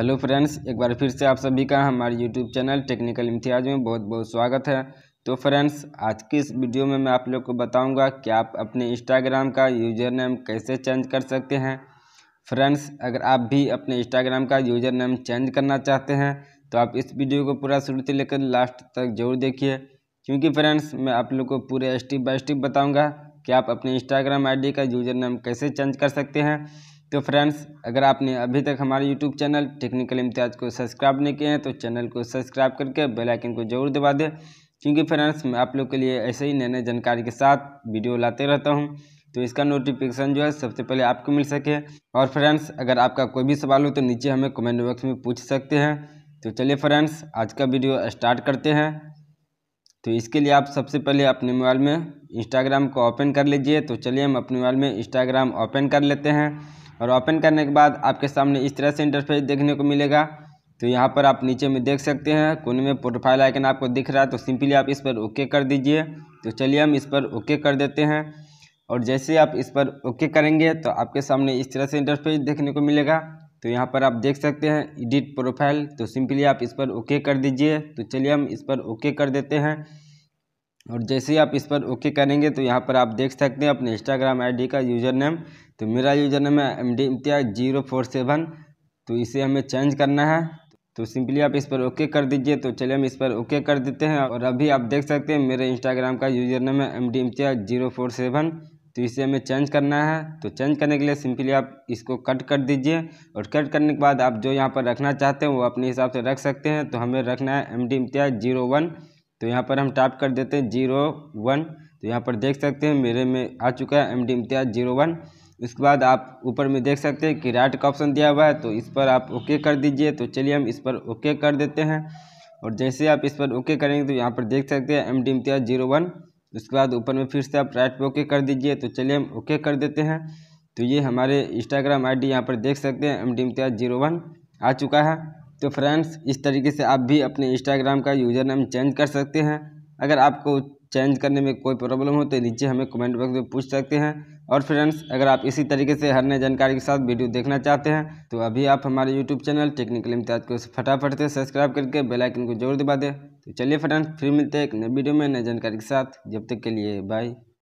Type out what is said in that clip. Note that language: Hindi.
हेलो फ्रेंड्स एक बार फिर से आप सभी का हमारे यूट्यूब चैनल टेक्निकल इम्तियाज में बहुत बहुत स्वागत है तो फ्रेंड्स आज की इस वीडियो में मैं आप लोग को बताऊंगा कि आप अपने इंस्टाग्राम का यूज़र नेम कैसे चेंज कर सकते हैं फ्रेंड्स अगर आप भी अपने इंस्टाग्राम का यूज़र नेम चेंज करना चाहते हैं तो आप इस वीडियो को पूरा शुरू से लेकर लास्ट तक जरूर देखिए क्योंकि फ्रेंड्स मैं आप लोग को पूरे स्टेप बाय स्टेप बताऊँगा कि आप अपने इंस्टाग्राम आई का यूज़र नेम कैसे चेंज कर सकते हैं तो फ्रेंड्स अगर आपने अभी तक हमारे यूट्यूब चैनल टेक्निकल इम्तियाज़ को सब्सक्राइब नहीं किए हैं तो चैनल को सब्सक्राइब करके बेल आइकन को जरूर दबा दें क्योंकि फ्रेंड्स मैं आप लोग के लिए ऐसे ही नए नए जानकारी के साथ वीडियो लाते रहता हूँ तो इसका नोटिफिकेशन जो है सबसे पहले आपको मिल सके और फ्रेंड्स अगर आपका कोई भी सवाल हो तो नीचे हमें कमेंट बॉक्स में पूछ सकते हैं तो चलिए फ्रेंड्स आज का वीडियो स्टार्ट करते हैं तो इसके लिए आप सबसे पहले अपने मोबाइल में इंस्टाग्राम को ओपन कर लीजिए तो चलिए हम अपने मोबाइल में इंस्टाग्राम ओपन कर लेते हैं और ओपन करने के बाद आपके सामने इस तरह से इंटरफेस देखने को मिलेगा तो यहाँ पर आप नीचे में देख सकते हैं कोने में प्रोफाइल आइकन आपको दिख रहा है तो सिंपली आप इस पर ओके कर दीजिए तो चलिए हम इस पर ओके कर देते हैं और जैसे आप इस पर ओके करेंगे तो आपके सामने इस तरह से इंटरफेस देखने को मिलेगा तो यहाँ पर आप देख सकते हैं एडिट प्रोफाइल तो सिंपली आप इस पर ओके कर दीजिए तो चलिए हम इस पर ओके कर देते हैं और जैसे ही आप इस पर ओके करेंगे तो यहाँ पर आप देख सकते हैं अपने इंस्टाग्राम आईडी का यूज़र नेम तो मेरा यूज़र नेम है M D Imtiyaz zero four seven तो इसे हमें चेंज करना है तो सिंपली आप इस पर ओके कर दीजिए तो चलिए हम इस पर ओके कर देते हैं और अभी आप देख सकते हैं मेरे इंस्टाग्राम का यूज़र नेम है M D Imtiyaz zero four seven तो इसे हमें चेंज करना है तो चेंज करने के लिए सिंपली आप इसको कट कर दीजिए और कट करने के बाद आप जो यहाँ पर रखना चाहते हैं वो अपने हिसाब से रख सकते हैं तो हमें रखना है M D Imtiyaz zero one तो यहाँ पर हम टाइप कर देते हैं जीरो वन तो यहाँ पर देख सकते हैं मेरे में आ चुका है M D Imtiyaz zero one उसके बाद आप ऊपर में देख सकते हैं कि राइट का ऑप्शन दिया हुआ है तो इस पर आप ओके कर दीजिए तो चलिए हम इस पर ओके कर देते हैं और जैसे आप इस पर ओके करेंगे तो यहाँ पर देख सकते हैं M D Imtiyaz zero one उसके बाद ऊपर में फिर से आप राइट पर ओके कर दीजिए तो चलिए हम ओके कर देते हैं तो ये हमारे इंस्टाग्राम आईडी यहाँ पर देख सकते हैं M D Imtiyaz zero one आ चुका है तो फ्रेंड्स इस तरीके से आप भी अपने इंस्टाग्राम का यूज़र नेम चेंज कर सकते हैं अगर आपको चेंज करने में कोई प्रॉब्लम हो तो नीचे हमें कमेंट बॉक्स में पूछ सकते हैं और फ्रेंड्स अगर आप इसी तरीके से हर नए जानकारी के साथ वीडियो देखना चाहते हैं तो अभी आप हमारे यूट्यूब चैनल टेक्निकल इम्तियाज को फटाफट से सब्सक्राइब करके बेल आइकन को जरूर दबा दें तो चलिए फ्रेंड्स फिर मिलते हैं एक नए वीडियो में नए जानकारी के साथ जब तक के लिए बाय